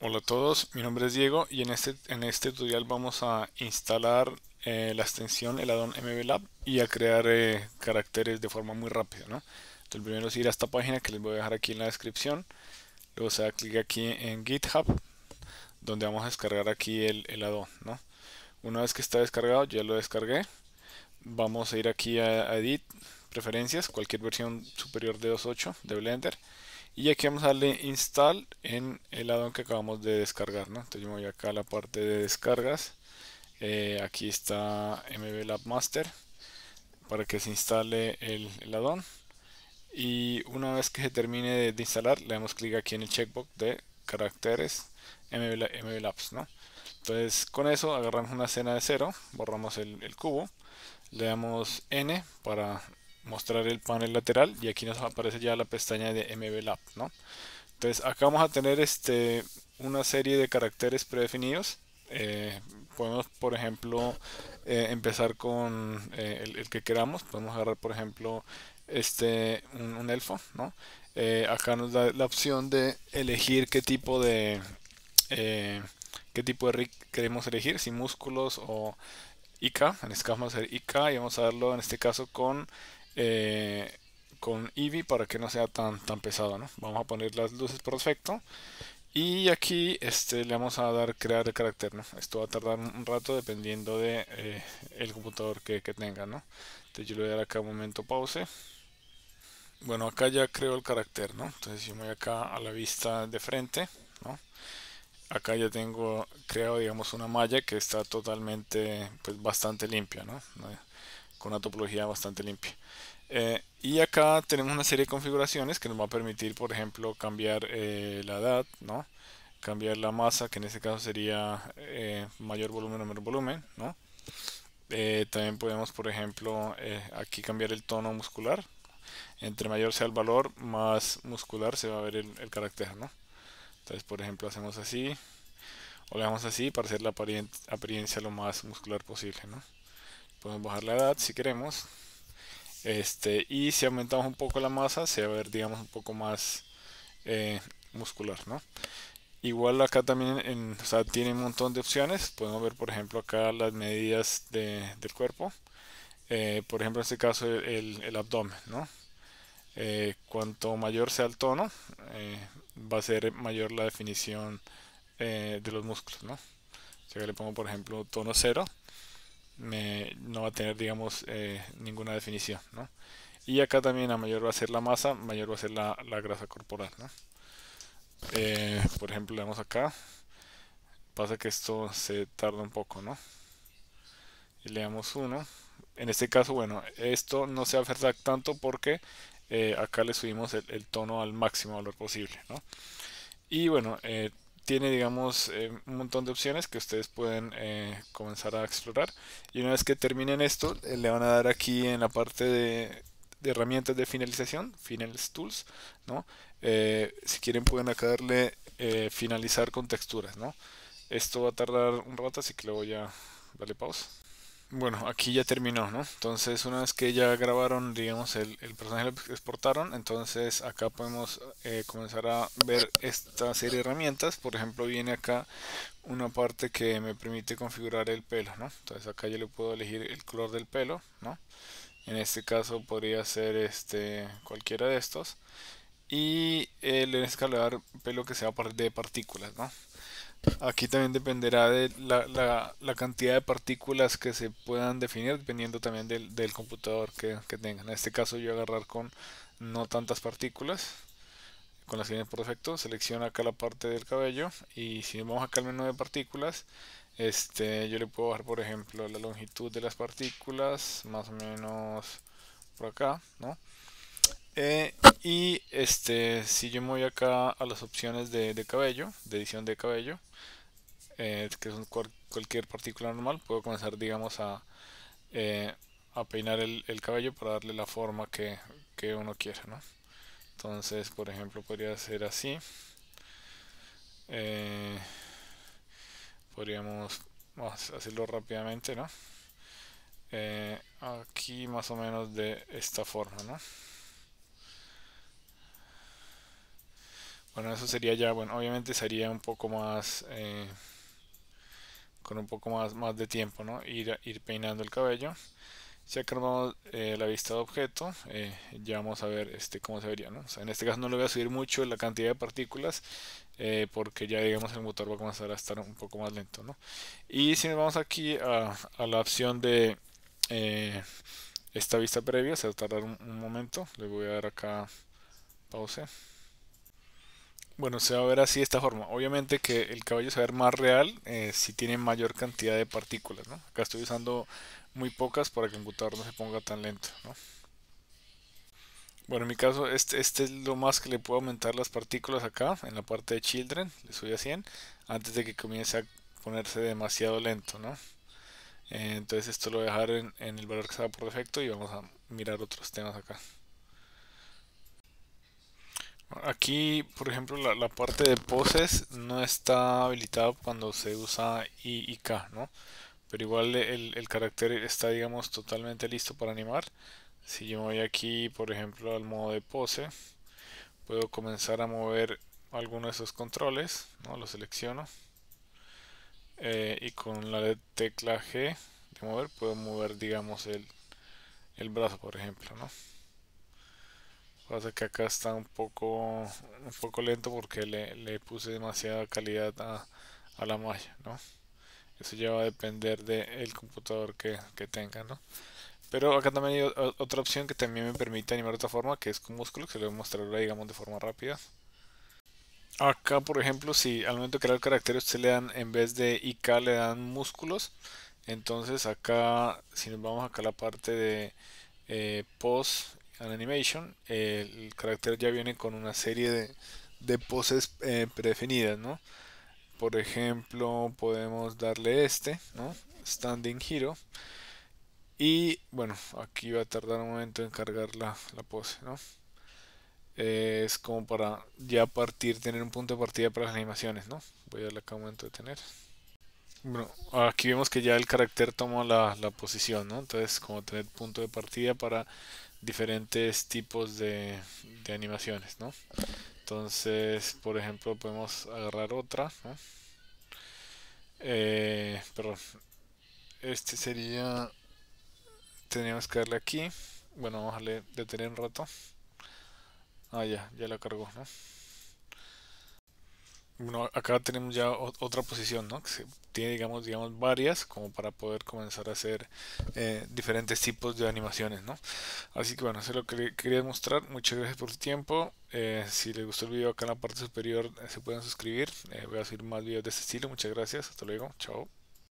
Hola a todos, mi nombre es Diego y en este, en este tutorial vamos a instalar eh, la extensión el addon MvLab y a crear eh, caracteres de forma muy rápida. ¿no? Entonces primero es ir a esta página que les voy a dejar aquí en la descripción, luego se da clic aquí en GitHub donde vamos a descargar aquí el, el addon. Una vez que está descargado, ya lo descargué, vamos a ir aquí a Edit, Preferencias, cualquier versión superior de 2.8 de Blender y aquí vamos a darle install en el addon que acabamos de descargar ¿no? entonces yo voy acá a la parte de descargas eh, aquí está mblab master para que se instale el, addon y una vez que se termine de, instalar le damos clic aquí en el checkbox de caracteres mblabs ¿no? entonces con eso agarramos una escena de cero borramos el, el cubo le damos n para mostrar el panel lateral y aquí nos aparece ya la pestaña de MBLab, ¿no? Entonces acá vamos a tener este, una serie de caracteres predefinidos. Eh, podemos, por ejemplo, eh, empezar con eh, el, que queramos. Podemos agarrar, por ejemplo, este un, elfo, ¿no? acá nos da la opción de elegir qué tipo de qué tipo de rig queremos elegir, si músculos o IK. En este caso vamos a hacer IK y vamos a darlo en este caso con eh, con Eevee para que no sea tan, tan pesado, ¿no? Vamos a poner las luces por defecto. Y aquí este, le vamos a dar crear el carácter, ¿no? Esto va a tardar un rato dependiendo de eh, el computador que, que, tenga, ¿no? Entonces yo le voy a dar acá un momento pause. Bueno, acá ya creo el carácter, ¿no? Entonces si me voy acá a la vista de frente, ¿no? Acá ya tengo, creado digamos, una malla que está totalmente, pues bastante limpia, ¿no? con una topología bastante limpia. Eh, y acá tenemos una serie de configuraciones que nos va a permitir, por ejemplo, cambiar eh, la edad, ¿no? cambiar la masa, que en este caso sería eh, mayor volumen o menor volumen. ¿no? también podemos, por ejemplo, aquí cambiar el tono muscular. Entre mayor sea el valor, más muscular se va a ver el, el carácter. ¿no? Entonces, por ejemplo, hacemos así, o le damos así para hacer la apariencia lo más muscular posible. ¿no? podemos bajar la edad si queremos. Este, y si aumentamos un poco la masa, se va a ver, digamos, un poco más eh, muscular, ¿no? Igual acá también, en, o sea, tiene un montón de opciones. Podemos ver, por ejemplo, acá las medidas de, del cuerpo. Eh, por ejemplo, en este caso, el, el abdomen, ¿no? Eh, cuanto mayor sea el tono, va a ser mayor la definición de los músculos, ¿no? Si le pongo, por ejemplo, tono 0, no va a tener digamos eh, ninguna definición ¿no? y acá también a mayor va a ser la masa mayor va a ser la, grasa corporal eh, por ejemplo le damos acá pasa que esto se tarda un poco ¿no? y le damos 1 en este caso bueno esto no se va tanto porque eh, acá le subimos el, tono al máximo valor posible y bueno tiene, digamos, eh, un montón de opciones que ustedes pueden eh, comenzar a explorar. Y una vez que terminen esto, eh, le van a dar aquí en la parte de, herramientas de finalización, Finals Tools, ¿no? si quieren pueden acá darle finalizar con texturas, ¿no? Esto va a tardar un rato, así que le voy a darle pausa. Bueno, aquí ya terminó, ¿no? Entonces, una vez que ya grabaron, digamos, el, personaje lo exportaron, entonces acá podemos eh, comenzar a ver esta serie de herramientas. Por ejemplo, viene acá una parte que me permite configurar el pelo, ¿no? Entonces acá yo le puedo elegir el color del pelo, ¿no? En este caso podría ser este cualquiera de estos. Y eh, le voy pelo que sea de partículas, ¿no? Aquí también dependerá de la, la, cantidad de partículas que se puedan definir, dependiendo también del, del computador que, que, tengan. En este caso yo agarrar con no tantas partículas, con las que por defecto, selecciono acá la parte del cabello y si vamos acá al menú de partículas, este, yo le puedo bajar por ejemplo la longitud de las partículas, más o menos por acá, ¿no? Eh, y este, si yo me voy acá a las opciones de, cabello, de edición de cabello, eh, que es cualquier partícula normal, puedo comenzar, digamos, a, eh, peinar el, cabello para darle la forma que, uno quiera, ¿no? Entonces, por ejemplo, podría ser así. Eh, podríamos hacerlo rápidamente, ¿no? aquí más o menos de esta forma, ¿no? Bueno, eso sería ya, bueno, obviamente sería un poco más, eh, con un poco más, más de tiempo, ¿no? Ir, ir peinando el cabello. Si acabamos eh, la vista de objeto, eh, ya vamos a ver este, cómo se vería, ¿no? en este caso no le voy a subir mucho la cantidad de partículas, eh, porque ya digamos el motor va a comenzar a estar un poco más lento, ¿no? Y si nos vamos aquí a, la opción de esta vista previa, se va a tardar un, un momento, le voy a dar acá pause. Bueno, se va a ver así de esta forma. Obviamente que el cabello se va a ver más real eh, si tiene mayor cantidad de partículas, ¿no? Acá estoy usando muy pocas para que el computador no se ponga tan lento, ¿no? Bueno, en mi caso, este, este es lo más que le puedo aumentar las partículas acá, en la parte de Children, le subí a 100, antes de que comience a ponerse demasiado lento, ¿no? Eh, entonces esto lo voy a dejar en, el valor que da por defecto y vamos a mirar otros temas acá. Aquí, por ejemplo, la, parte de poses no está habilitada cuando se usa I y K, ¿no? Pero igual el, carácter está, digamos, totalmente listo para animar. Si yo voy aquí, por ejemplo, al modo de pose, puedo comenzar a mover alguno de esos controles, ¿no? Lo selecciono. Eh, y con la tecla G de mover, puedo mover, digamos, el, el brazo, por ejemplo, ¿no? Pasa que acá está un poco, un poco lento porque le, puse demasiada calidad a, la malla, Eso ya va a depender del computador que, que tenga, ¿no? Pero acá también hay otra opción que también me permite animar de otra forma, que es con músculo, que se lo voy a mostrar ahora, digamos, de forma rápida. Acá, por ejemplo, si al momento de crear carácter usted le dan, en vez de IK, le dan músculos. Entonces acá, si nos vamos acá a la parte de eh, POS Animation, el carácter ya viene con una serie de, poses eh, predefinidas, ¿no? Por ejemplo, podemos darle este, ¿no? Standing Hero. Y bueno, aquí va a tardar un momento en cargar la, pose, ¿no? es como para ya partir, tener un punto de partida para las animaciones, ¿no? Voy a darle acá un momento de tener. Bueno, aquí vemos que ya el carácter tomó la, posición, ¿no? Entonces, como tener punto de partida para diferentes tipos de, de animaciones, ¿no? Entonces, por ejemplo, podemos agarrar otra, ¿no? Eh, perdón. Este sería... tendríamos que darle aquí. Bueno, vamos a detener un rato. Ah, ya, ya la cargó, ¿no? bueno, acá tenemos ya otra posición, ¿no? Que tiene, digamos, digamos, varias como para poder comenzar a hacer eh, diferentes tipos de animaciones, ¿no? Así que bueno, eso es lo que quería mostrar. Muchas gracias por su tiempo. Eh, si les gustó el video, acá en la parte superior eh, se pueden suscribir. voy a subir más videos de este estilo. Muchas gracias. Hasta luego. Chao.